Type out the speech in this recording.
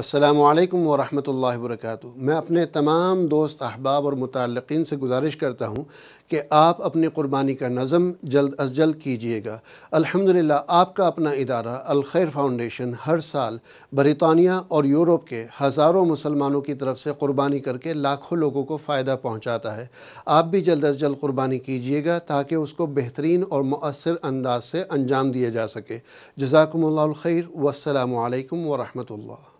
السلام علیکم ورحمۃ اللہ وبرکاتہ میں اپنے تمام دوست احباب اور متعلقین سے گزارش کرتا ہوں کہ آپ اپنی قربانی کا نظم جلد از جلد کیجیے گا الحمدللہ آپ کا اپنا ادارہ الخیر فاؤنڈیشن ہر سال برطانیہ اور یورپ کے ہزاروں مسلمانوں کی طرف سے قربانی کر کے لاکھوں لوگوں کو فائدہ پہنچاتا ہے آپ بھی جلد از جلد قربانی کیجیے گا تاکہ اس کو بہترین اور مؤثر انداز سے انجام دیا جا سکے جزاکم اللہ الخیر والسلام علیکم ورحمۃ اللہ